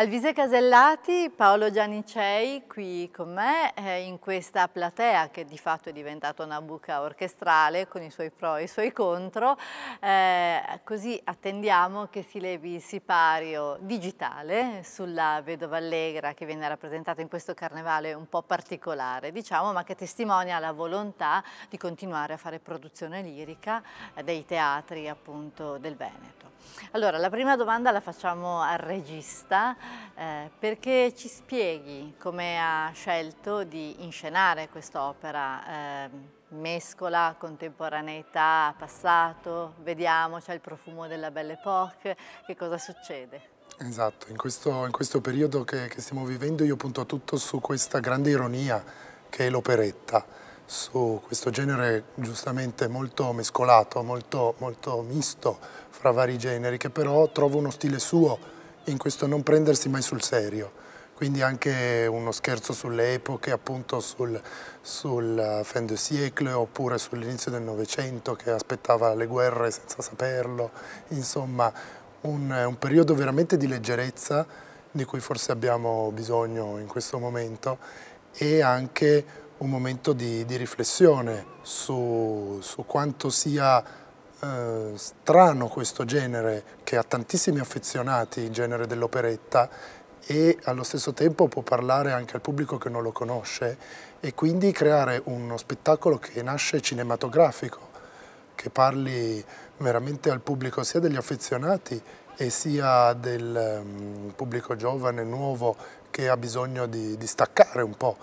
Alvise Casellati, Paolo Giannicei qui con me eh, in questa platea che di fatto è diventata una buca orchestrale con i suoi pro e i suoi contro, eh, così attendiamo che si levi il sipario digitale sulla Vedova Allegra che viene rappresentata in questo carnevale un po' particolare, diciamo, ma che testimonia la volontà di continuare a fare produzione lirica eh, dei teatri appunto del Veneto. Allora, la prima domanda la facciamo al regista eh, perché ci spieghi come ha scelto di inscenare quest'opera. Eh, mescola contemporaneità, passato, vediamo, c'è il profumo della Belle Époque, che cosa succede? Esatto, in questo, in questo periodo che, che, stiamo vivendo io punto tutto su questa grande ironia che è l'operetta, su questo genere giustamente molto mescolato, molto, molto misto fra vari generi, che però trova uno stile suo, in questo non prendersi mai sul serio. Quindi anche uno scherzo sulle epoche, appunto sul, sul eh, fin de siècle oppure sull'inizio del Novecento che aspettava le guerre senza saperlo. Insomma, un, un periodo veramente di leggerezza di cui forse abbiamo bisogno in questo momento e anche un momento di, di riflessione su, su, quanto sia eh, strano questo genere che ha tantissimi affezionati, il genere dell'operetta, e allo stesso tempo può parlare anche al pubblico che non lo conosce e quindi creare uno spettacolo che nasce cinematografico, che parli veramente al pubblico sia degli affezionati e sia del um, pubblico giovane, nuovo, che ha bisogno di, di staccare un po'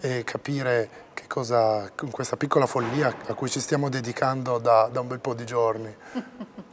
e capire cosa, questa piccola follia a cui ci stiamo dedicando da, da un bel po' di giorni.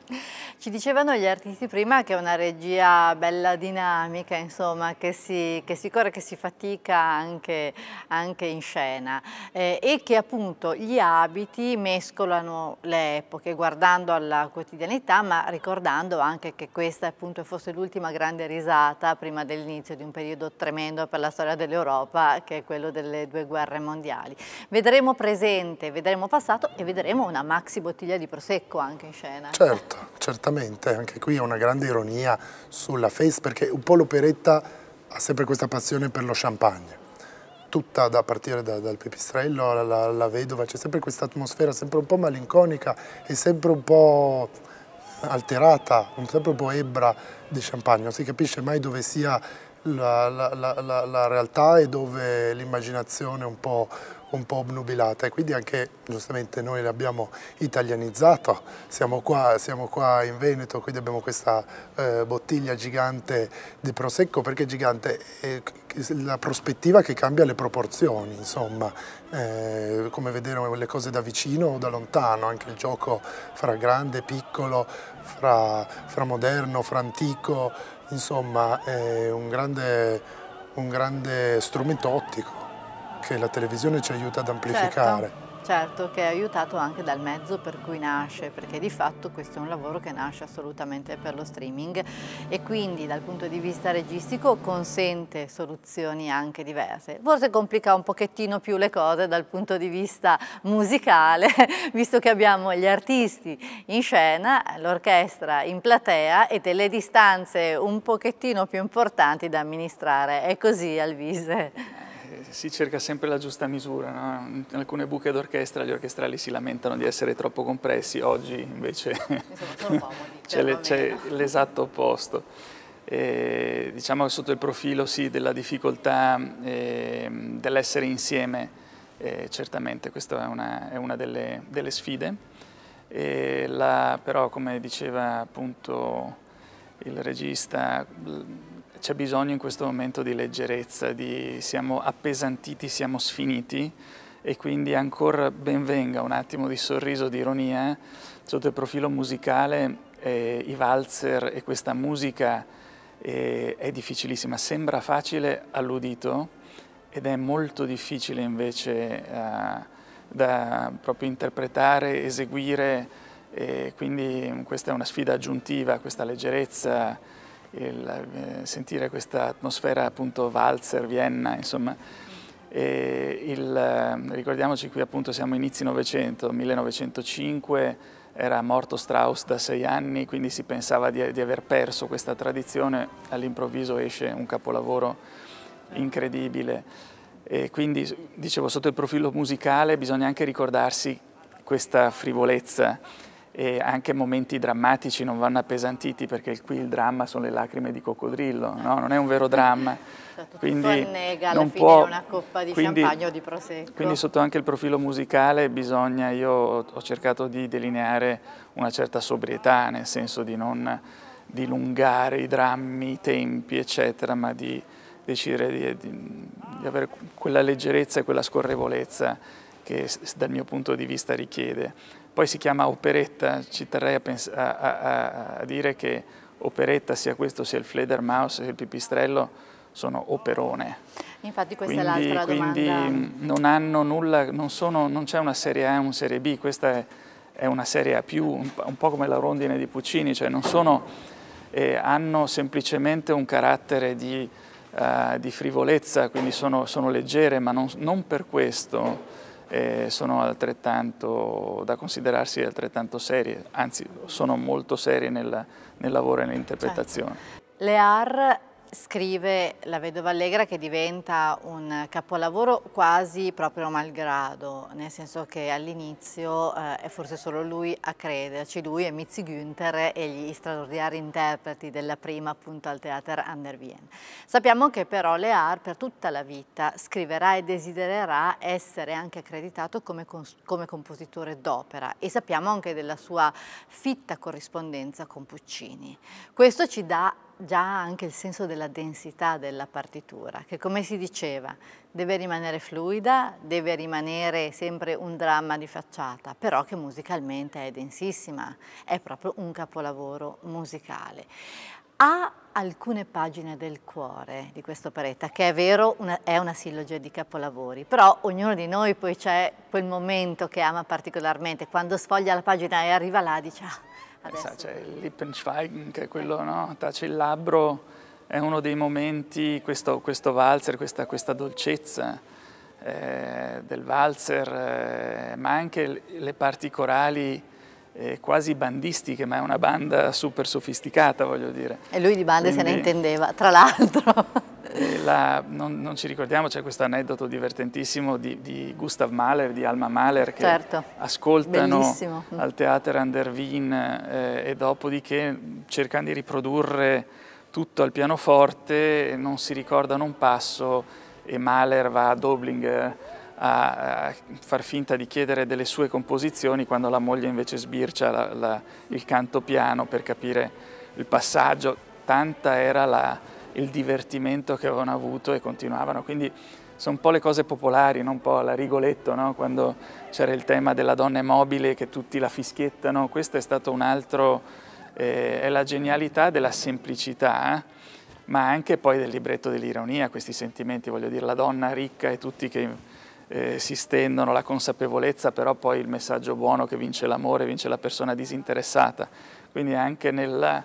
Ci dicevano gli artisti prima che è una regia bella dinamica, insomma, che si, che si corre, che si fatica anche, anche in scena eh, e che appunto gli abiti mescolano le epoche, guardando alla quotidianità ma ricordando anche che questa appunto fosse l'ultima grande risata prima dell'inizio di un periodo tremendo per la storia dell'Europa che è quello delle due guerre mondiali. Vedremo presente, vedremo passato e vedremo una maxi bottiglia di prosecco anche in scena. Certo certamente, anche qui è una grande ironia sulla Face perché un po' l'operetta ha sempre questa passione per lo champagne, tutta da partire da, dal pipistrello alla, alla vedova, c'è sempre questa atmosfera sempre un po' malinconica e sempre un po' alterata, sempre un po' ebra di champagne, non si capisce mai dove sia la, la, la, la realtà e dove l'immaginazione un po' un po' obnubilata e quindi anche giustamente noi l'abbiamo italianizzato, siamo qua, siamo qua, in Veneto, quindi abbiamo questa eh, bottiglia gigante di Prosecco, perché gigante è la prospettiva che cambia le proporzioni, insomma, eh, come vedere le cose da vicino o da lontano, anche il gioco fra grande e piccolo, fra, fra moderno, fra antico, insomma è un grande, un grande strumento ottico che la televisione ci aiuta ad amplificare. Certo, certo, che è aiutato anche dal mezzo per cui nasce, perché di fatto questo è un lavoro che nasce assolutamente per lo streaming e quindi dal punto di vista registico consente soluzioni anche diverse. Forse complica un pochettino più le cose dal punto di vista musicale, visto che abbiamo gli artisti in scena, l'orchestra in platea e delle distanze un pochettino più importanti da amministrare. È così, Alvise si cerca sempre la giusta misura, no? in alcune buche d'orchestra gli orchestrali si lamentano di essere troppo compressi, oggi invece c'è l'esatto opposto. E, diciamo che sotto il profilo sì, della difficoltà eh, dell'essere insieme, eh, certamente questa è una, è una delle, delle, sfide, la, però come diceva appunto il regista, c'è bisogno in questo momento di leggerezza, di siamo appesantiti, siamo sfiniti e quindi ancora benvenga un attimo di sorriso, di ironia eh, sotto il profilo musicale eh, i valzer e questa musica eh, è difficilissima, sembra facile all'udito ed è molto difficile invece eh, da proprio interpretare, eseguire, eh, quindi questa è una sfida aggiuntiva, questa leggerezza il, eh, sentire questa atmosfera appunto valzer, Vienna, insomma. Il, eh, ricordiamoci qui appunto siamo inizi Novecento, 1905 era morto Strauss da sei anni, quindi si pensava di, di aver perso questa tradizione, all'improvviso esce un capolavoro incredibile. E quindi, dicevo, sotto il profilo musicale bisogna anche ricordarsi questa frivolezza e anche momenti drammatici non vanno appesantiti perché qui il dramma sono le lacrime di coccodrillo, no? non è un vero dramma. Esatto, quindi annega alla fine una coppa di quindi, champagne o di prosecco. Quindi sotto anche il profilo musicale bisogna, io ho cercato di delineare una certa sobrietà, nel senso di non dilungare i drammi, i tempi eccetera, ma di decidere di, di, di avere quella leggerezza e quella scorrevolezza che dal mio punto di vista richiede. Poi si chiama operetta, ci terrei a, a, a, a dire che operetta sia questo sia il Fledermaus sia il pipistrello sono operone. Infatti questa quindi, è l'altra domanda. Quindi mm, non hanno nulla, non, non c'è una serie A e una serie B, questa è, è una serie A più, un, po' come la rondine di Puccini, cioè non sono, eh, hanno semplicemente un carattere di, uh, di frivolezza, quindi sono, sono leggere, ma non, non per questo eh, sono altrettanto da considerarsi altrettanto serie, anzi sono molto serie nel, nel lavoro e nell'interpretazione. Certo. Le AR scrive La vedova allegra che diventa un capolavoro quasi proprio malgrado, nel senso che all'inizio eh, è forse solo lui a crederci, lui e Mizzi Günther e gli straordinari interpreti della prima appunto al Theater an Wien. Sappiamo che però Lear per tutta la vita scriverà e desidererà essere anche accreditato come, come compositore d'opera e sappiamo anche della sua fitta corrispondenza con Puccini. Questo ci dà già anche il senso della densità della partitura, che come si diceva deve rimanere fluida, deve rimanere sempre un dramma di facciata, però che musicalmente è densissima, è proprio un capolavoro musicale. Ha alcune pagine del cuore di questa operetta, che è vero una, è una sillogia di capolavori, però ognuno di noi poi c'è quel momento che ama particolarmente, quando sfoglia la pagina e arriva là dice ah, Adesso... C'è il Lippenschweigen, che è quello, no? Tace il labbro, è uno dei momenti, questo, questo valzer, questa, questa dolcezza eh, del valzer, eh, ma anche le parti corali eh, quasi bandistiche, ma è una banda super sofisticata, voglio dire. E lui di bande Quindi... se ne intendeva, tra l'altro. La, non, non, ci ricordiamo, c'è questo aneddoto divertentissimo di, di, Gustav Mahler, di Alma Mahler, che certo. ascoltano Bellissimo. Mm. al Theater an der Wien eh, e dopodiché cercano di riprodurre tutto al pianoforte, non si ricordano un passo e Mahler va a Doblinger eh, a, a far finta di chiedere delle sue composizioni quando la moglie invece sbircia la, la, il canto piano per capire il passaggio. Tanta era la, il divertimento che avevano avuto e continuavano. Quindi sono un po' le cose popolari, no? un po' alla Rigoletto, no? quando c'era il tema della donna mobile che tutti la fischiettano. Questo è stato un altro, eh, è la genialità della semplicità, ma anche poi del libretto dell'ironia, questi sentimenti, voglio dire, la donna ricca e tutti che... Eh, si stendono, la consapevolezza, però poi il messaggio buono che vince l'amore, vince la persona disinteressata. Quindi anche nella,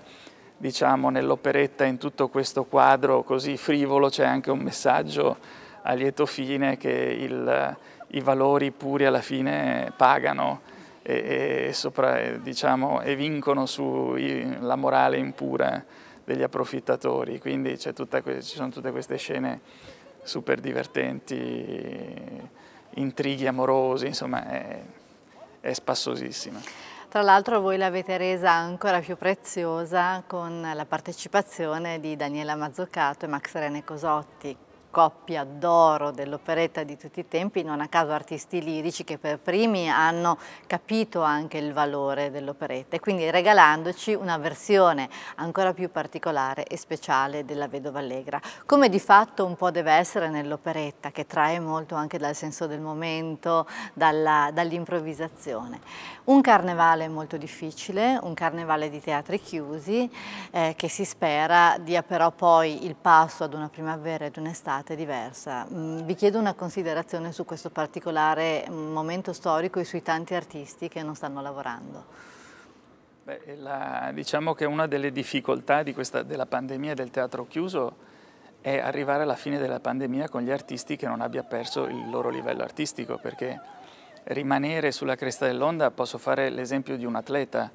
diciamo, nell'operetta, in tutto questo quadro così frivolo, c'è anche un messaggio a lieto fine che il, i valori puri alla fine pagano e, e, sopra, diciamo, e vincono sulla morale impura degli approfittatori, quindi tutta, ci sono tutte queste scene super divertenti, intrighi amorosi, insomma è, è spassosissima. Tra l'altro voi l'avete resa ancora più preziosa con la partecipazione di Daniela Mazzoccato e Max Rene Cosotti coppia d'oro dell'operetta di tutti i tempi, non a caso artisti lirici che per primi hanno capito anche il valore dell'operetta e quindi regalandoci una versione ancora più particolare e speciale della Vedova Allegra, come di fatto un po' deve essere nell'operetta che trae molto anche dal senso del momento, dall'improvvisazione. Dall un carnevale molto difficile, un carnevale di teatri chiusi eh, che si spera dia però poi il passo ad una primavera ed un'estate delicata diversa. Mm, vi chiedo una considerazione su questo particolare mm, momento storico e sui tanti artisti che non stanno lavorando. Beh, eh, la, diciamo che una delle difficoltà di questa, della pandemia del teatro chiuso è arrivare alla fine della pandemia con gli artisti che non abbia perso il loro livello artistico, perché rimanere sulla cresta dell'onda, posso fare l'esempio di un atleta,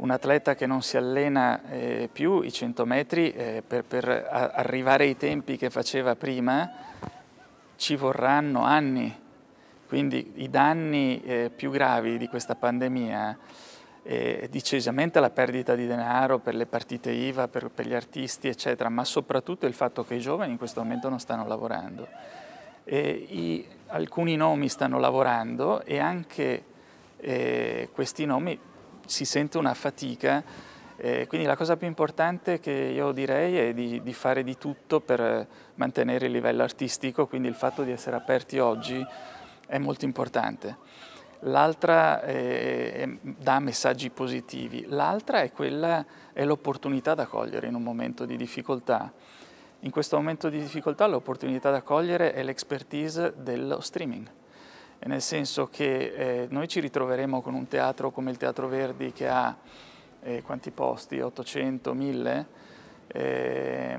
un atleta che non si allena eh, più i 100 metri eh, per, per arrivare ai tempi che faceva prima ci vorranno anni, quindi i danni eh, più gravi di questa pandemia, eh, decisamente la perdita di denaro per le partite IVA, per, per gli artisti eccetera, ma soprattutto il fatto che i giovani in questo momento non stanno lavorando. I, alcuni nomi stanno lavorando e anche eh, questi nomi si sente una fatica, eh, quindi la cosa più importante che io direi è di, di fare di tutto per mantenere il livello artistico, quindi il fatto di essere aperti oggi è molto importante. L'altra eh, dà messaggi positivi, l'altra è quella, è l'opportunità da cogliere in un momento di difficoltà. In questo momento di difficoltà l'opportunità da cogliere è l'expertise dello streaming nel senso che eh, noi ci ritroveremo con un teatro come il Teatro Verdi che ha eh, quanti posti? 800, 1000? Eh,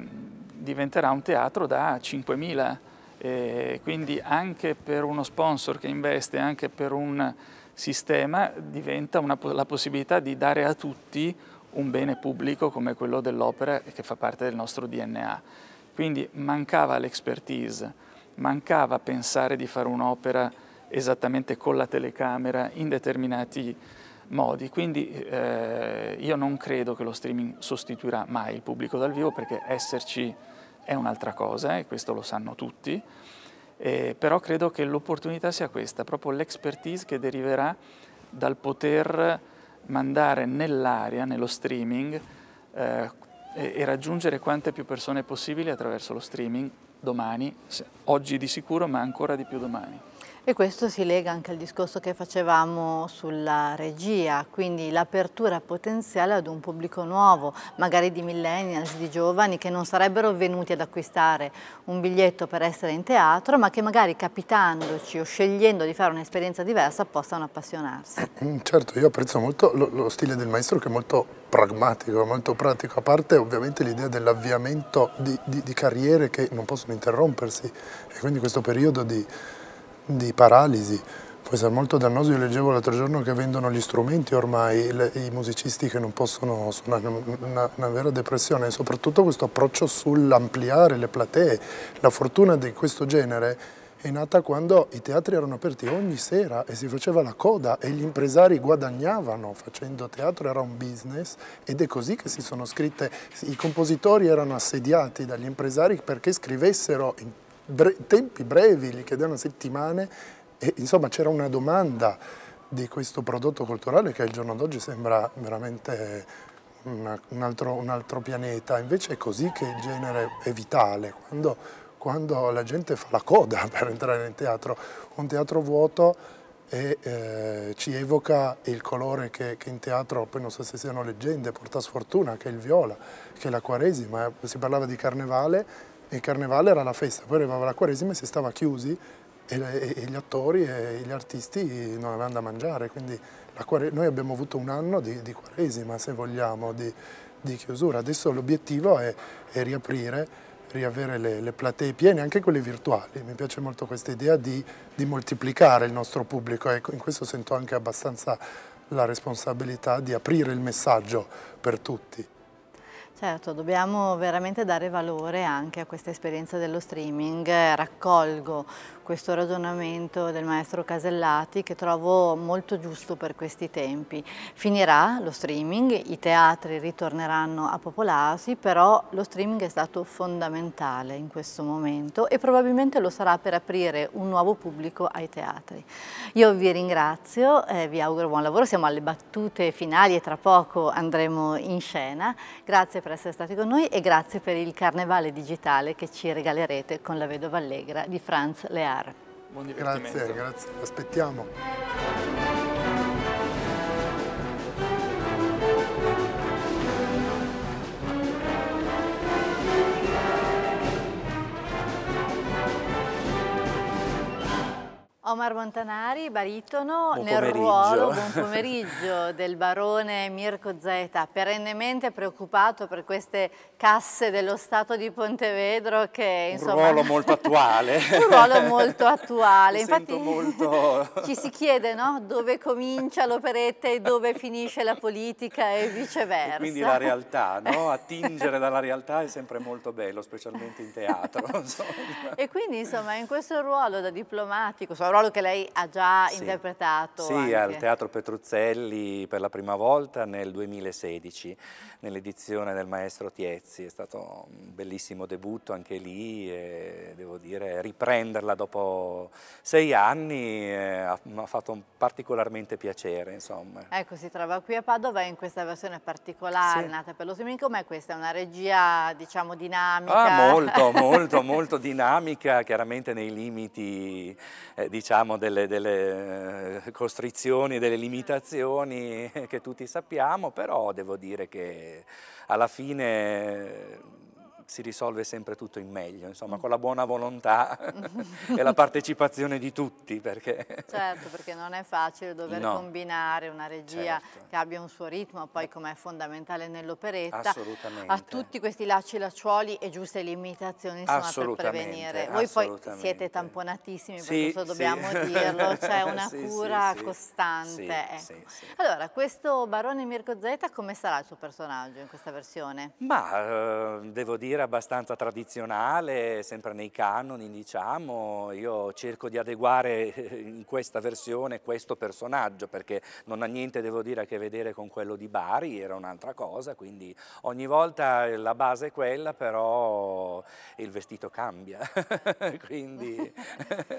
diventerà un teatro da 5000, eh, quindi anche per uno sponsor che investe, anche per un sistema, diventa una, la possibilità di dare a tutti un bene pubblico come quello dell'opera che fa parte del nostro DNA. Quindi mancava l'expertise, mancava pensare di fare un'opera esattamente con la telecamera in determinati modi. Quindi eh, io non credo che lo streaming sostituirà mai il pubblico dal vivo perché esserci è un'altra cosa e questo lo sanno tutti, eh, però credo che l'opportunità sia questa, proprio l'expertise che deriverà dal poter mandare nell'aria, nello streaming, eh, e, raggiungere quante più persone possibili attraverso lo streaming domani, oggi di sicuro, ma ancora di più domani. E questo si lega anche al discorso che facevamo sulla regia, quindi l'apertura potenziale ad un pubblico nuovo, magari di millennials, di giovani che non sarebbero venuti ad acquistare un biglietto per essere in teatro, ma che magari capitandoci o scegliendo di fare un'esperienza diversa possano appassionarsi. Eh, eh, certo, io apprezzo molto lo, lo stile del maestro che è molto pragmatico, molto pratico, a parte ovviamente l'idea dell'avviamento di, di, di carriere che non possono interrompersi e quindi questo periodo di di paralisi, può essere molto dannoso. Io leggevo l'altro giorno che vendono gli strumenti ormai, le, i musicisti che non possono suonare, una, una vera depressione, e soprattutto questo approccio sull'ampliare le platee. La fortuna di questo genere è nata quando i teatri erano aperti ogni sera e si faceva la coda e gli impresari guadagnavano facendo teatro, era un business ed è così che si sono scritte, i compositori erano assediati dagli impresari perché scrivessero in bre tempi brevi, li chiedevano settimane e insomma c'era una domanda di questo prodotto culturale che al giorno d'oggi sembra veramente una, un, altro, un, altro, pianeta, invece è così che il genere è vitale, quando, quando la gente fa la coda per entrare in teatro, un teatro vuoto e eh, ci evoca il colore che, che, in teatro, poi non so se siano leggende, porta sfortuna, che è il viola, che è la quaresima, eh. si parlava di carnevale il carnevale era la festa, poi arrivava la quaresima e si stava chiusi e, le, e gli attori e gli artisti non avevano da mangiare, quindi noi abbiamo avuto un anno di, di quaresima se vogliamo, di, di chiusura. Adesso l'obiettivo è, è, riaprire, riavere le, le, platee piene, anche quelle virtuali. Mi piace molto questa idea di, di moltiplicare il nostro pubblico e ecco, in questo sento anche abbastanza la responsabilità di aprire il messaggio per tutti. Certo, dobbiamo veramente dare valore anche a questa esperienza dello streaming. Eh, raccolgo questo ragionamento del maestro Casellati che trovo molto giusto per questi tempi. Finirà lo streaming, i teatri ritorneranno a popolarsi, però lo streaming è stato fondamentale in questo momento e probabilmente lo sarà per aprire un nuovo pubblico ai teatri. Io vi ringrazio, eh, vi auguro buon lavoro, siamo alle battute finali e tra poco andremo in scena. Grazie per essere stati con noi e grazie per il carnevale digitale che ci regalerete con la Vedova Allegra di Franz Lear. Bar. Buon Grazie, grazie. Aspettiamo. Omar Montanari, baritono, nel ruolo, buon pomeriggio, del barone Mirko Zeta, perennemente preoccupato per queste casse dello Stato di Pontevedro che... Insomma, un ruolo molto attuale. un ruolo molto attuale. Mi Infatti molto... ci si chiede no? dove comincia l'operetta e dove finisce la politica e viceversa. E quindi la realtà, no? attingere dalla realtà è sempre molto bello, specialmente in teatro. e quindi insomma in questo ruolo da diplomatico, insomma, ruolo che lei ha già sì. interpretato. Sì, anche. al Teatro Petruzzelli per la prima volta nel 2016, nell'edizione del maestro Tiezzi. È stato un bellissimo debutto anche lì e devo dire riprenderla dopo sei anni eh, mi ha fatto particolarmente piacere. Insomma. Ecco, si trova qui a Padova in questa versione particolare sì. nata per lo streaming. Com'è questa? È una regia diciamo dinamica? Ah, molto, molto, molto dinamica, chiaramente nei limiti eh, diciamo diciamo, delle, delle, eh, costrizioni, delle limitazioni che tutti sappiamo, però devo dire che alla fine si risolve sempre tutto in meglio, insomma, mm. con la buona volontà e la partecipazione di tutti. Perché... Certo, perché non è facile dover no. combinare una regia certo. che abbia un suo ritmo, poi come è fondamentale nell'operetta, Assolutamente. a tutti questi lacci lacciuoli e giuste limitazioni insomma, per prevenire. Voi poi siete tamponatissimi, sì, questo dobbiamo sì. dirlo, c'è una sì, cura costante. Ecco. Allora, questo Barone Mirko Zeta come sarà il suo personaggio in questa versione? Ma eh, devo dire mestiere abbastanza tradizionale, sempre nei canoni diciamo, io cerco di adeguare eh, in questa versione questo personaggio perché non ha niente devo dire a che vedere con quello di Bari, era un'altra cosa, quindi ogni volta la base è quella però il vestito cambia, quindi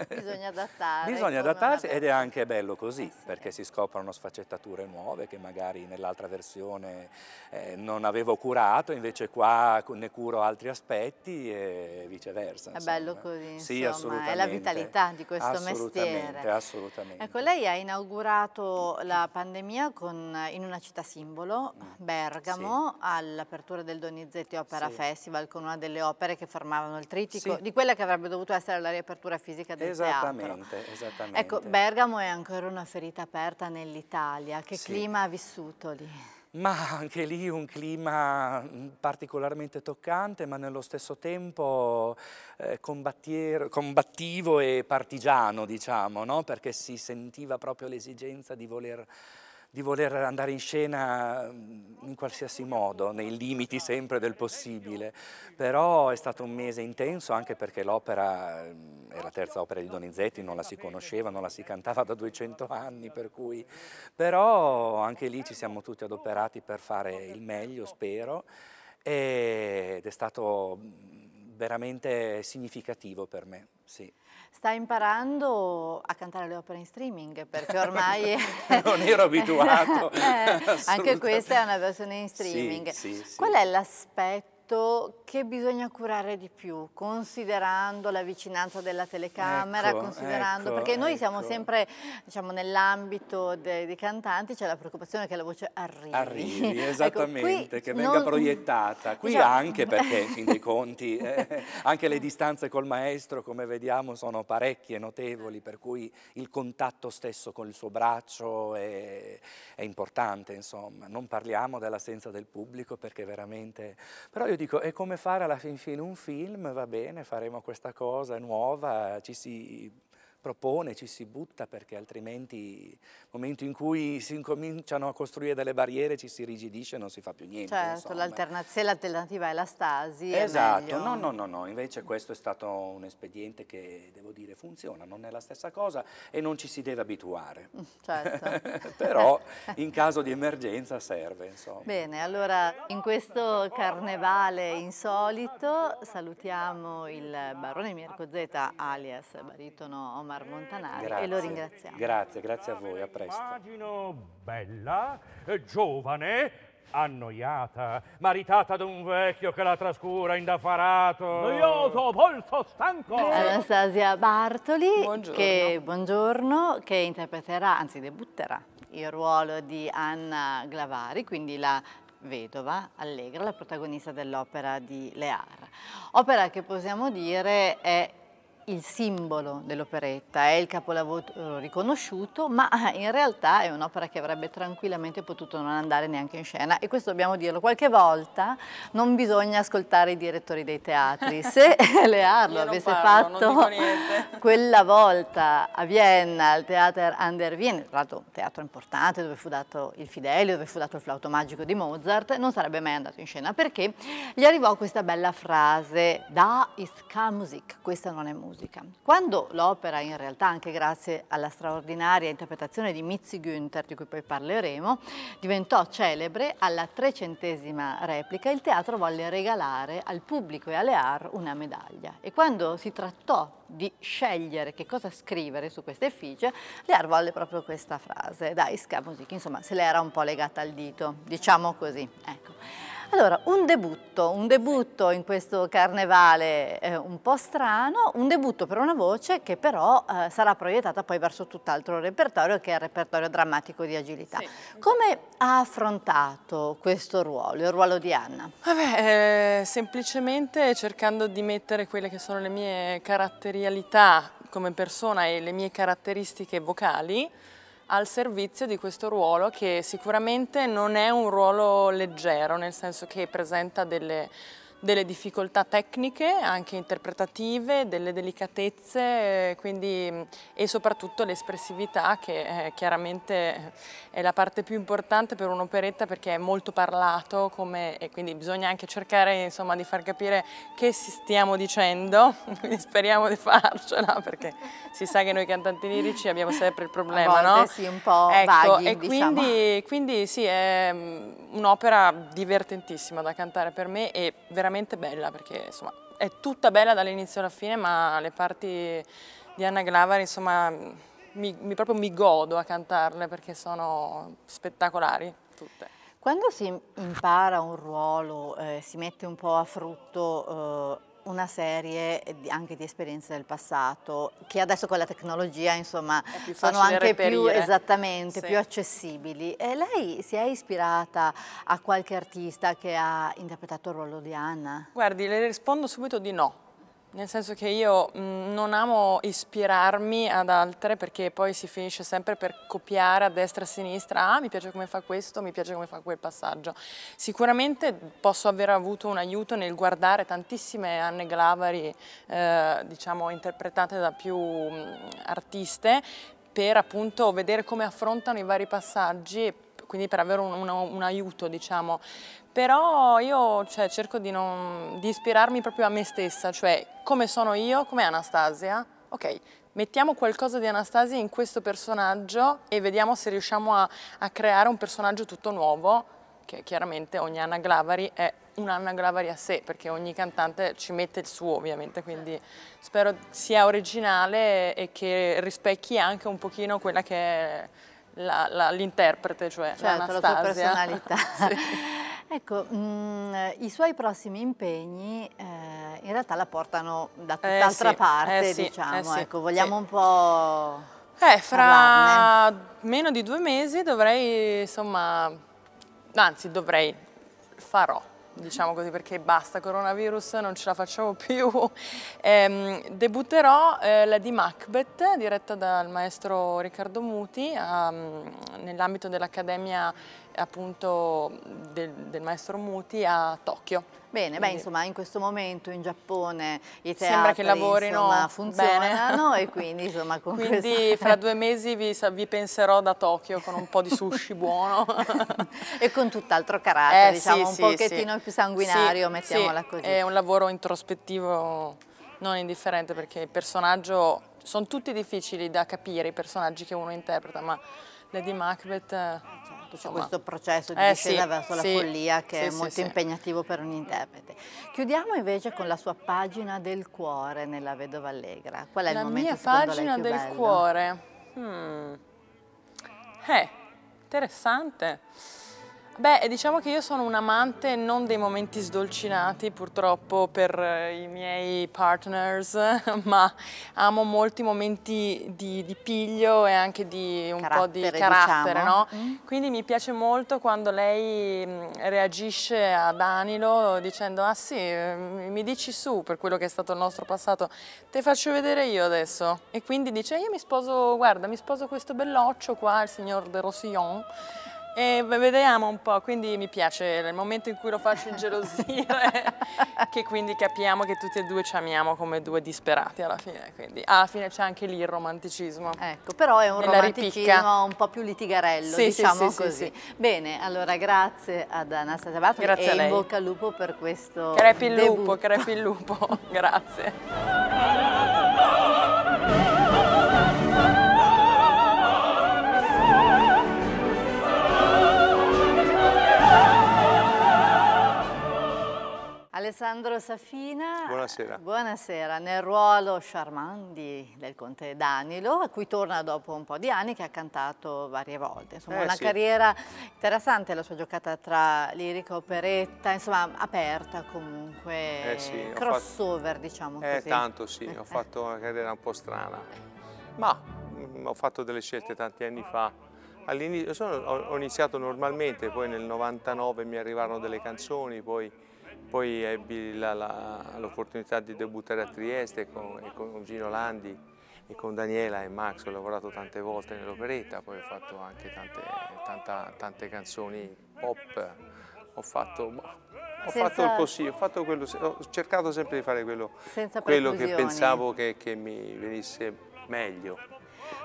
bisogna adattare. Bisogna adattarsi ed è anche bello così eh sì. perché si scoprono sfaccettature nuove che magari nell'altra versione eh, non avevo curato, invece qua ne curo altre altri aspetti e viceversa. È bello così, sì, assolutamente. è la vitalità di questo assolutamente, mestiere. Assolutamente. Ecco, lei ha inaugurato la pandemia con, in una città simbolo, mm. Bergamo, sì. all'apertura del Donizetti Opera sì. Festival, con una delle opere che formavano il tritico, sì. di quella che avrebbe dovuto essere la riapertura fisica del esattamente, teatro. Esattamente. Ecco, Bergamo è ancora una ferita aperta nell'Italia, che clima ha vissuto lì? ma anche lì un clima mm, particolarmente toccante, ma nello stesso tempo eh, combattivo e partigiano, diciamo, no? perché si sentiva proprio l'esigenza di voler di voler andare in scena mm, in qualsiasi modo, nei limiti sempre del possibile, però è stato un mese intenso anche perché l'opera è mm, la terza opera di Donizetti, non la si conosceva, non la si cantava da 200 anni, per cui... però anche lì ci siamo tutti adoperati per fare il meglio, spero, ed è stato mm, veramente significativo per me, sì sta imparando a cantare le opere in streaming perché ormai non ero abituato eh, anche questa è una versione in streaming sì, sì, sì. qual è l'aspetto detto che bisogna curare di più, considerando la vicinanza della telecamera, ecco, considerando, ecco, perché noi ecco. siamo sempre diciamo, nell'ambito dei, dei, cantanti, c'è la preoccupazione che la voce arrivi. Arrivi, ecco, esattamente, che venga non, proiettata. Qui diciamo, anche perché, in fin dei conti, eh, anche le distanze col maestro, come vediamo, sono parecchie, notevoli, per cui il contatto stesso con il suo braccio è, è importante, insomma. Non parliamo dell'assenza del pubblico perché veramente... Però io dico, è come fare alla fin fine un film, va bene, faremo questa cosa nuova, ci si propone, ci si butta perché altrimenti nel momento in cui si incominciano a costruire delle barriere ci si rigidisce e non si fa più niente. Certo, se l'alternativa è la stasi Esatto, no, no, no, no, invece questo è stato un espediente che devo dire funziona, non è la stessa cosa e non ci si deve abituare. Mm, certo. Però in caso di emergenza serve, insomma. Bene, allora in questo carnevale insolito salutiamo il barone Mirko Zeta alias baritono Omar Omar Montanari grazie. e lo ringraziamo. Grazie, grazie a voi, a presto. Immagino bella, giovane, annoiata, maritata da un vecchio che la trascura, indaffarato. Noioso, polso, stanco. Anastasia Bartoli, buongiorno. Che, buongiorno, che interpreterà, anzi debutterà, il ruolo di Anna Glavari, quindi la vedova Allegra, la protagonista dell'opera di Lear. Opera che possiamo dire è il simbolo dell'operetta, è il capolavoro eh, riconosciuto, ma eh, in realtà è un'opera che avrebbe tranquillamente potuto non andare neanche in scena e questo dobbiamo dirlo, qualche volta non bisogna ascoltare i direttori dei teatri, se Learlo avesse parlo, fatto quella volta a Vienna al Theater an der Wien, tra l'altro un teatro importante dove fu dato il Fidelio, dove fu dato il flauto magico di Mozart, non sarebbe mai andato in scena perché gli arrivò questa bella frase, da ist Musik, questa non è musica musica. Quando l'opera, in realtà anche grazie alla straordinaria interpretazione di Mitzi Günther, di cui poi parleremo, diventò celebre, alla trecentesima replica il teatro volle regalare al pubblico e alle AR una medaglia. E quando si trattò di scegliere che cosa scrivere su questa effigie, le AR volle proprio questa frase, da Isca Music, insomma se l'era un po' legata al dito, diciamo così. Ecco. Allora, un debutto, un debutto in questo carnevale eh, un po' strano, un debutto per una voce che però eh, sarà proiettata poi verso tutt'altro repertorio che è il repertorio drammatico di agilità. Sì. Come ha affrontato questo ruolo, il ruolo di Anna? Vabbè, eh, semplicemente cercando di mettere quelle che sono le mie caratterialità come persona e le mie caratteristiche vocali al servizio di questo ruolo che sicuramente non è un ruolo leggero, nel senso che presenta delle delle difficoltà tecniche, anche interpretative, delle delicatezze eh, quindi, mm, e soprattutto l'espressività che è eh, chiaramente è la parte più importante per un'operetta perché è molto parlato come, e quindi bisogna anche cercare insomma, di far capire che stiamo dicendo, quindi speriamo di farcela perché si sa che noi cantanti lirici abbiamo sempre il problema, A volte no? sì, un po' ecco, vaghi, e diciamo. quindi, quindi sì, è mm, un'opera divertentissima da cantare per me e veramente veramente bella perché insomma, è tutta bella dall'inizio alla fine ma le parti di Anna Glavar insomma, mi, mi, proprio mi godo a cantarle perché sono spettacolari tutte. Quando si impara un ruolo, eh, si mette un po' a frutto eh, una serie anche di esperienze del passato che adesso con la tecnologia insomma sono anche reperire. più esattamente sì. più accessibili e lei si è ispirata a qualche artista che ha interpretato il ruolo di Anna? Guardi le rispondo subito di no nel senso che io non amo ispirarmi ad altre perché poi si finisce sempre per copiare a destra e a sinistra, ah mi piace come fa questo, mi piace come fa quel passaggio. Sicuramente posso aver avuto un aiuto nel guardare tantissime Anne Glavari, eh, diciamo interpretate da più artiste, per appunto vedere come affrontano i vari passaggi quindi per avere un, un, un aiuto, diciamo. Però io cioè, cerco di, non, di ispirarmi proprio a me stessa, cioè come sono io, come Anastasia, ok, mettiamo qualcosa di Anastasia in questo personaggio e vediamo se riusciamo a, a creare un personaggio tutto nuovo, che chiaramente ogni Anna Glavari è un'Anna Glavari a sé, perché ogni cantante ci mette il suo ovviamente, quindi spero sia originale e che rispecchi anche un pochino quella che è l'interprete, cioè certo, la sua personalità. sì. Ecco, mh, mm, i suoi prossimi impegni eh, in realtà la portano da eh, tutt'altra eh sì, parte, eh sì, diciamo, eh, ecco, vogliamo un po'... Eh, fra parlarne. meno di due mesi dovrei, insomma, anzi dovrei, farò diciamo così, perché basta, coronavirus, non ce la facciamo più. Eh, debutterò eh, la di Macbeth, diretta dal maestro Riccardo Muti, ehm, nell'ambito dell'Accademia appunto del, del maestro Muti a Tokyo. Bene, Quindi, beh, insomma, in questo momento in Giappone i teatri sembra che lavorino insomma, funzionano bene. e quindi insomma con Quindi questa... fra due mesi vi, vi, penserò da Tokyo con un po' di sushi buono. e con tutt'altro carattere, eh, diciamo, sì, un sì, pochettino sì. più sanguinario, mettiamola così. È un lavoro introspettivo non indifferente perché il personaggio, sono tutti difficili da capire i personaggi che uno interpreta, ma Lady Macbeth eh, fatto, c'è questo processo di eh, discesa sì, verso sì, la follia che sì, è molto impegnativo per un interprete. Chiudiamo invece con la sua pagina del cuore nella Vedova Allegra. Qual è la il momento secondo lei La mia pagina del bello? cuore? Hmm. Eh, interessante. Beh, diciamo che io sono un amante non dei momenti sdolcinati purtroppo per eh, i miei partners, ma amo molti momenti di, di piglio e anche di un carattere, po' di carattere, diciamo. no? Mm. Quindi mi piace molto quando lei mm, reagisce a Danilo dicendo ah sì, mi dici su per quello che è stato il nostro passato, te faccio vedere io adesso. E quindi dice io mi sposo, guarda, mi sposo questo belloccio qua, il signor De Rossillon, e vediamo un po', quindi mi piace nel momento in cui lo faccio ingelosire, eh, che quindi capiamo che tutti e due ci amiamo come due disperati alla fine. Quindi alla fine c'è anche lì il romanticismo. Ecco, però è un romanticismo un po' più litigarello, sì, diciamo sì, sì, così. Bene, allora grazie ad Anastasia Bartoli grazie e in bocca al lupo per questo Crepi il lupo, crepi il lupo, grazie. Alessandro Safina, buonasera. buonasera. nel ruolo charmant di, del conte Danilo, a cui torna dopo un po' di anni, che ha cantato varie volte. Insomma, eh, una sì. carriera interessante la sua giocata tra lirica e operetta, insomma, aperta comunque, eh, sì, crossover fatto... diciamo eh, così. Tanto sì, eh. ho fatto una carriera un po' strana, ma mh, mm, ho fatto delle scelte tanti anni fa. All'inizio ho iniziato normalmente, poi nel 99 mi arrivarono delle canzoni, poi poi ebbi l'opportunità di debuttare a Trieste con, con Gino Landi e con Daniela e Max, ho lavorato tante volte nell'operetta, poi ho fatto anche tante, tanta, tante canzoni pop, ho fatto, boh, ho fatto il possibile, ho, fatto quello, ho cercato sempre di fare quello, quello che pensavo che, che mi venisse meglio.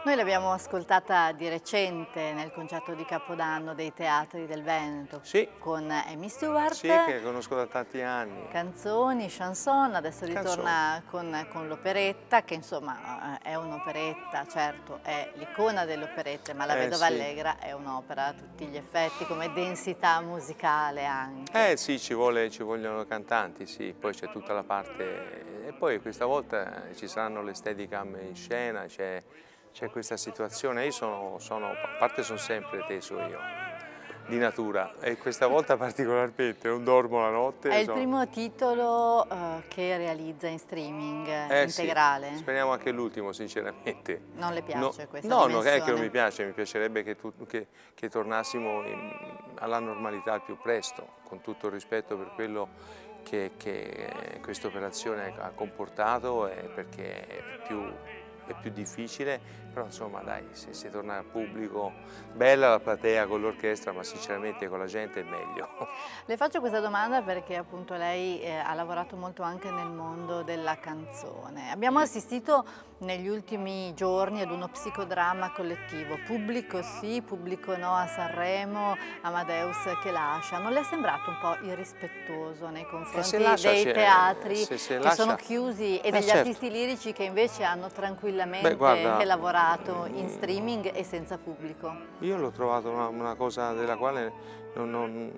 Noi l'abbiamo ascoltata di recente nel concerto di Capodanno dei Teatri del Veneto sì. con Amy Stewart. Sì, che conosco da tanti anni. Canzoni, chanson, adesso ritorna con, con l'operetta, che insomma eh, è un'operetta, certo, è l'icona delle operette, ma La eh, Vedova sì. Allegra è un'opera a tutti gli effetti, come densità musicale anche. Eh sì, ci, vuole, ci vogliono cantanti, sì, poi c'è tutta la parte... E poi questa volta ci saranno le steadicam in scena, c'è c'è questa situazione. Io sono, sono, a parte sono sempre teso io, di natura, e questa volta particolarmente, non dormo la notte. È il sono... primo titolo uh, che realizza in streaming eh, integrale. Sì. Speriamo anche l'ultimo, sinceramente. Non le piace no, questa No, dimensione. non è che non mi piace, mi piacerebbe che, tu, che, che tornassimo in, alla normalità al più presto, con tutto il rispetto per quello che, che questa operazione ha comportato, perché è più è più difficile però insomma dai, se si torna al pubblico, bella la platea con l'orchestra, ma sinceramente con la gente è meglio. Le faccio questa domanda perché appunto lei eh, ha lavorato molto anche nel mondo della canzone. Abbiamo assistito negli ultimi giorni ad uno psicodramma collettivo, pubblico sì, pubblico no a Sanremo, Amadeus che lascia. Non le è sembrato un po' irrispettoso nei confronti lascia, dei eh, teatri se, se che lascia. sono chiusi e eh, degli certo. artisti lirici che invece hanno tranquillamente Beh, guarda, lavorato? stato in streaming e senza pubblico? Io l'ho trovato una, una, cosa della quale non, non,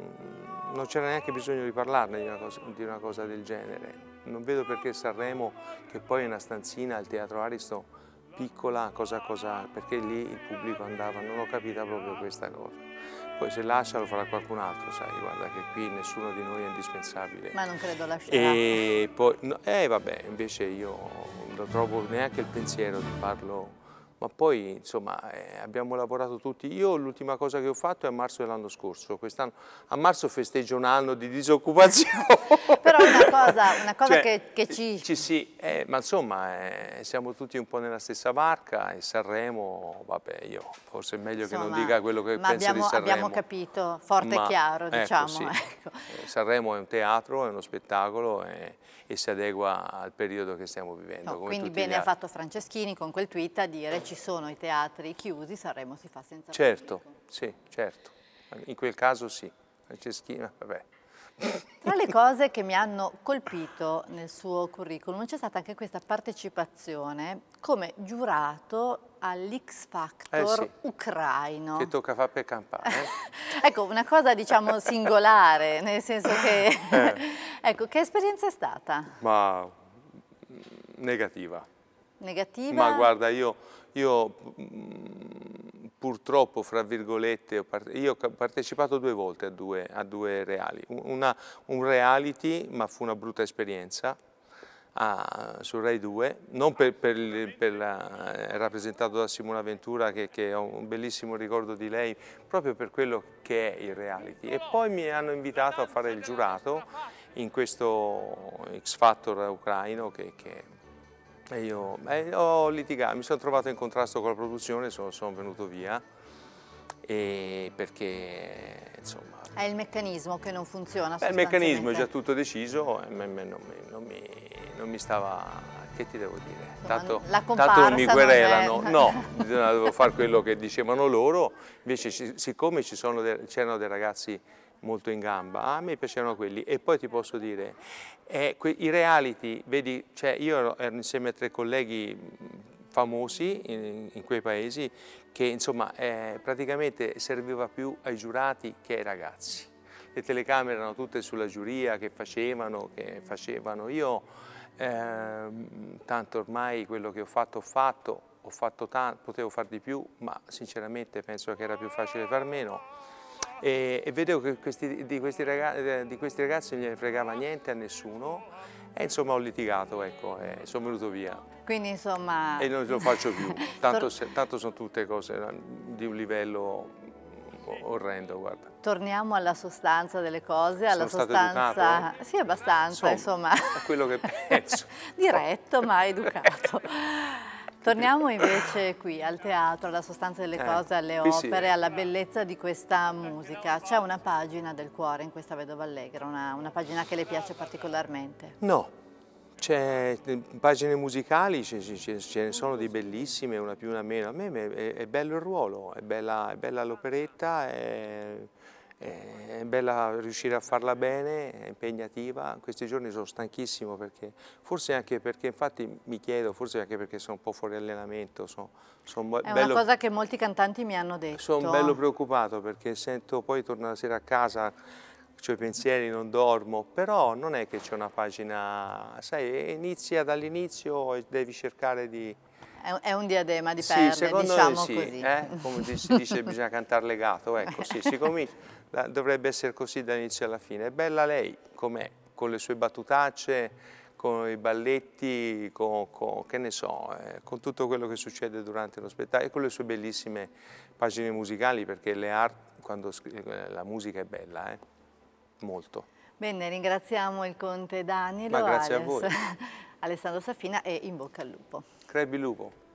non c'era neanche bisogno di parlarne di una, cosa, di una, cosa, del genere. Non vedo perché Sanremo, che poi è una stanzina al Teatro Aristo, piccola, cosa cosa, perché lì il pubblico andava, non ho capito proprio questa cosa. Poi se lascia lo farà qualcun altro, sai, guarda che qui nessuno di noi è indispensabile. Ma non credo lascerà. E poi, no, eh vabbè, invece io non trovo neanche il pensiero di farlo ma poi insomma eh, abbiamo lavorato tutti. Io l'ultima cosa che ho fatto è a marzo dell'anno scorso, quest'anno a marzo festeggio un anno di disoccupazione. Però una cosa, una cosa cioè, che, che, ci... ci sì, eh, ma insomma eh, siamo tutti un po' nella stessa barca e Sanremo, vabbè io forse è meglio insomma, che non dica quello che penso abbiamo, di Sanremo. abbiamo capito, forte ma, e chiaro ecco, diciamo. Ecco, sì. ecco. Eh, Sanremo è un teatro, è uno spettacolo, è e si adegua al periodo che stiamo vivendo. No, quindi bene ha fatto Franceschini con quel tweet a dire ci sono i teatri chiusi, Sanremo si fa senza Certo, pubblico. sì, certo. In quel caso sì. Franceschini, vabbè. Tra le cose che mi hanno colpito nel suo curriculum c'è stata anche questa partecipazione come giurato all'X Factor eh sì, ucraino. Che tocca fare per campare. ecco, una cosa diciamo singolare, nel senso che... Eh. ecco, che esperienza è stata? Ma mm, negativa. Negativa? Ma guarda, io, io mm, purtroppo, fra virgolette, io ho partecipato due volte a due, a due reali. Una, un reality, ma fu una brutta esperienza, a, su Rai 2, non per, per, per la, eh, rappresentato da Simona Ventura che, che, ho un bellissimo ricordo di lei, proprio per quello che è il reality. E poi mi hanno invitato a fare il giurato in questo X Factor ucraino che, che e io eh, ho litigato, mi sono trovato in contrasto con la produzione, sono, sono venuto via perché insomma... È il meccanismo che non funziona beh, Il meccanismo è già tutto deciso, non mi, non, mi, non mi, stava... che ti devo dire? Tanto, tanto non mi querelano, non no, devo fare quello che dicevano loro, invece siccome c'erano dei ragazzi molto in gamba, a me piacevano quelli e poi ti posso dire, eh, i reality, vedi, cioè io ero insieme a tre colleghi mm, famosi in, in quei paesi che insomma eh, praticamente serviva più ai giurati che ai ragazzi. Le telecamere erano tutte sulla giuria che facevano, che facevano. Io eh, tanto ormai quello che ho fatto ho fatto, ho fatto tanto, potevo far di più, ma sinceramente penso che era più facile far meno e, e vedevo che questi, di, questi ragazzi, eh, di, questi ragazzi, non gli fregava niente a nessuno e insomma ho litigato, ecco, e sono venuto via. Quindi insomma... E non lo faccio più, tanto, tanto sono tutte cose eh, di un livello orrendo, guarda. Torniamo alla sostanza delle cose, alla Sono sostanza... Educato, eh? Sì, abbastanza, insomma. insomma. A quello che penso. Diretto, ma educato. Torniamo invece qui al teatro, alla sostanza delle certo. cose, alle opere, alla bellezza di questa musica. C'è una pagina del cuore in questa Vedova Allegra, una, una pagina che le piace particolarmente? No, c'è pagine musicali, ce, ce, ce, ne sono di bellissime, una più una meno. A me è, è bello il ruolo, è bella, bella l'operetta, eh, è bella riuscire a farla bene, è impegnativa, questi giorni sono stanchissimo perché, forse anche perché, infatti mi chiedo, forse anche perché sono un po' fuori allenamento, sono, sono È bello, una cosa che molti cantanti mi hanno detto. Sono bello preoccupato perché sento poi torno la sera a casa, ho i pensieri, non dormo, però non è che c'è una pagina, sai, inizia dall'inizio e devi cercare di... È un diadema di perle, sì, diciamo sì, così. Eh? Come si dice, bisogna cantare legato, ecco, sì, si comincia. dovrebbe essere così dall'inizio alla fine. È bella lei com'è, con le sue battutacce, con i balletti, con, con, so, eh, con tutto quello che succede durante lo spettacolo e con le sue bellissime pagine musicali perché le art, quando eh, la musica è bella, eh? molto. Bene, ringraziamo il conte Danilo, Ma grazie Alex, a voi. Alessandro Safina e in bocca al lupo. Crebi lupo.